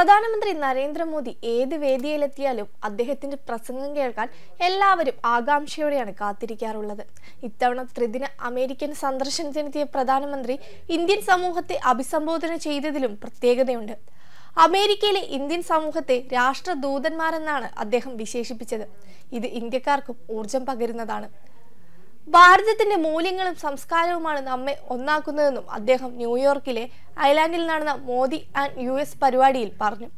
പ്രധാനമന്ത്രി നരേന്ദ്രമോദി ഏത് വേദിയിലെത്തിയാലും അദ്ദേഹത്തിന്റെ പ്രസംഗം കേൾക്കാൻ എല്ലാവരും ആകാംക്ഷയോടെയാണ് കാത്തിരിക്കാറുള്ളത് ഇത്തവണ ത്രിദിന അമേരിക്കൻ സന്ദർശനത്തിനെത്തിയ പ്രധാനമന്ത്രി ഇന്ത്യൻ സമൂഹത്തെ അഭിസംബോധന ചെയ്തതിലും പ്രത്യേകതയുണ്ട് അമേരിക്കയിലെ ഇന്ത്യൻ സമൂഹത്തെ രാഷ്ട്രദൂതന്മാരെന്നാണ് അദ്ദേഹം വിശേഷിപ്പിച്ചത് ഇത് ഇന്ത്യക്കാർക്കും ഊർജം പകരുന്നതാണ് ഭാരതത്തിന്റെ മൂല്യങ്ങളും സംസ്കാരവുമാണ് നമ്മെ ഒന്നാക്കുന്നതെന്നും അദ്ദേഹം ന്യൂയോർക്കിലെ ഐലാൻഡിൽ നടന്ന മോദി ആൻഡ് യു എസ് പരിപാടിയിൽ പറഞ്ഞു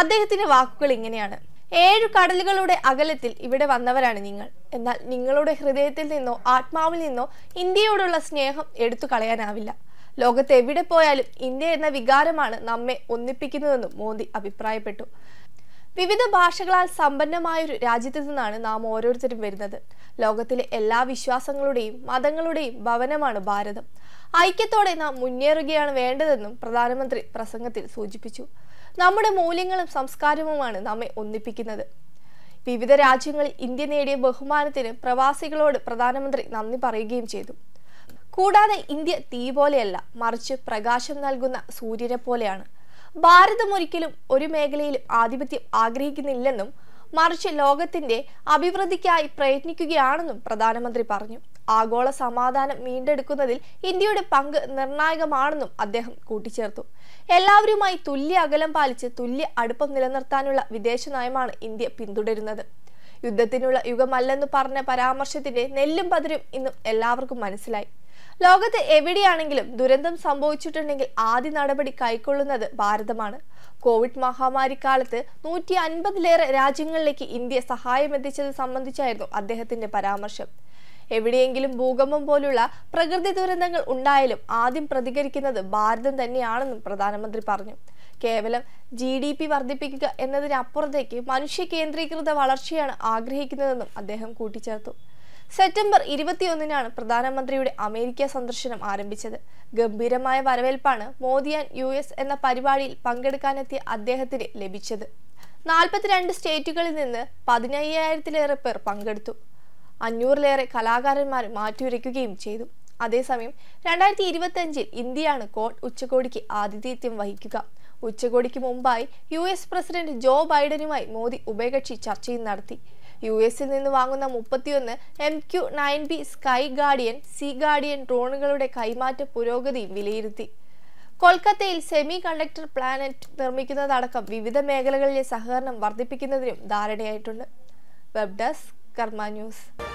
അദ്ദേഹത്തിന്റെ വാക്കുകൾ ഇങ്ങനെയാണ് ഏഴ് കടലുകളുടെ അകലത്തിൽ ഇവിടെ വന്നവരാണ് നിങ്ങൾ എന്നാൽ നിങ്ങളുടെ ഹൃദയത്തിൽ നിന്നോ ആത്മാവിൽ നിന്നോ ഇന്ത്യയോടുള്ള സ്നേഹം എടുത്തു കളയാനാവില്ല ലോകത്ത് എവിടെ പോയാലും ഇന്ത്യ എന്ന വികാരമാണ് നമ്മെ ഒന്നിപ്പിക്കുന്നതെന്നും മോദി അഭിപ്രായപ്പെട്ടു വിവിധ ഭാഷകളാൽ ഒരു രാജ്യത്തു നിന്നാണ് നാം ഓരോരുത്തരും വരുന്നത് ലോകത്തിലെ എല്ലാ വിശ്വാസങ്ങളുടെയും മതങ്ങളുടെയും ഭവനമാണ് ഭാരതം ഐക്യത്തോടെ നാം മുന്നേറുകയാണ് വേണ്ടതെന്നും പ്രധാനമന്ത്രി പ്രസംഗത്തിൽ സൂചിപ്പിച്ചു നമ്മുടെ മൂല്യങ്ങളും സംസ്കാരവുമാണ് നമ്മെ ഒന്നിപ്പിക്കുന്നത് വിവിധ രാജ്യങ്ങളിൽ ഇന്ത്യ നേടിയ ബഹുമാനത്തിന് പ്രവാസികളോട് പ്രധാനമന്ത്രി നന്ദി പറയുകയും ചെയ്തു കൂടാതെ ഇന്ത്യ തീ പോലെയല്ല മറിച്ച് പ്രകാശം നൽകുന്ന സൂര്യനെ പോലെയാണ് ഭാരതം ഒരിക്കലും ഒരു മേഖലയിലും ആധിപത്യം ആഗ്രഹിക്കുന്നില്ലെന്നും മറിച്ച് ലോകത്തിന്റെ അഭിവൃദ്ധിക്കായി പ്രയത്നിക്കുകയാണെന്നും പ്രധാനമന്ത്രി പറഞ്ഞു ആഗോള സമാധാനം വീണ്ടെടുക്കുന്നതിൽ ഇന്ത്യയുടെ പങ്ക് നിർണായകമാണെന്നും അദ്ദേഹം കൂട്ടിച്ചേർത്തു എല്ലാവരുമായി തുല്യ അകലം പാലിച്ച് തുല്യ അടുപ്പം നിലനിർത്താനുള്ള വിദേശ നയമാണ് ഇന്ത്യ പിന്തുടരുന്നത് യുദ്ധത്തിനുള്ള യുഗമല്ലെന്ന് പറഞ്ഞ പരാമർശത്തിന്റെ നെല്ലും പതിരും ഇന്നും എല്ലാവർക്കും മനസ്സിലായി ലോകത്ത് എവിടെയാണെങ്കിലും ദുരന്തം സംഭവിച്ചിട്ടുണ്ടെങ്കിൽ ആദ്യ നടപടി കൈക്കൊള്ളുന്നത് ഭാരതമാണ് കോവിഡ് മഹാമാരി കാലത്ത് നൂറ്റി അൻപതിലേറെ രാജ്യങ്ങളിലേക്ക് ഇന്ത്യ സഹായം എത്തിച്ചത് സംബന്ധിച്ചായിരുന്നു അദ്ദേഹത്തിന്റെ പരാമർശം എവിടെയെങ്കിലും ഭൂകമ്പം പോലുള്ള പ്രകൃതി ദുരന്തങ്ങൾ ഉണ്ടായാലും ആദ്യം പ്രതികരിക്കുന്നത് ഭാരതം തന്നെയാണെന്നും പ്രധാനമന്ത്രി പറഞ്ഞു കേവലം ജി ഡി പി വർദ്ധിപ്പിക്കുക എന്നതിനപ്പുറത്തേക്ക് മനുഷ്യ കേന്ദ്രീകൃത വളർച്ചയാണ് ആഗ്രഹിക്കുന്നതെന്നും അദ്ദേഹം കൂട്ടിച്ചേർത്തു സെപ്റ്റംബർ ഇരുപത്തിയൊന്നിനാണ് പ്രധാനമന്ത്രിയുടെ അമേരിക്ക സന്ദർശനം ആരംഭിച്ചത് ഗംഭീരമായ വരവേൽപ്പാണ് മോദി ആൻഡ് യു എസ് എന്ന പരിപാടിയിൽ പങ്കെടുക്കാനെത്തിയ അദ്ദേഹത്തിന് ലഭിച്ചത് നാൽപ്പത്തിരണ്ട് സ്റ്റേറ്റുകളിൽ നിന്ന് പതിനയ്യായിരത്തിലേറെ പേർ പങ്കെടുത്തു അഞ്ഞൂറിലേറെ കലാകാരന്മാർ മാറ്റിയുരയ്ക്കുകയും ചെയ്തു അതേസമയം രണ്ടായിരത്തി അഞ്ചിൽ ഇന്ത്യയാണ് കോട്ട് ഉച്ചകോടിക്ക് ആതിഥേയം വഹിക്കുക ഉച്ചകോടിക്ക് മുമ്പായി യു എസ് പ്രസിഡന്റ് ജോ ബൈഡനുമായി മോദി ഉഭയകക്ഷി ചർച്ചയും നടത്തി യു എസിൽ നിന്ന് വാങ്ങുന്ന മുപ്പത്തിയൊന്ന് M Q nine B Sky Guardian Sea Guardian ഡ്രോണുകളുടെ കൈമാറ്റ പുരോഗതിയും വിലയിരുത്തി കൊൽക്കത്തയിൽ സെമി കണ്ടക്ടർ പ്ലാനറ്റ് നിർമ്മിക്കുന്നതടക്കം വിവിധ മേഖലകളിലെ സഹകരണം വർദ്ധിപ്പിക്കുന്നതിനും ധാരണയായിട്ടുണ്ട് വെബ് ഡെസ്ക് കർമ്മ ന്യൂസ്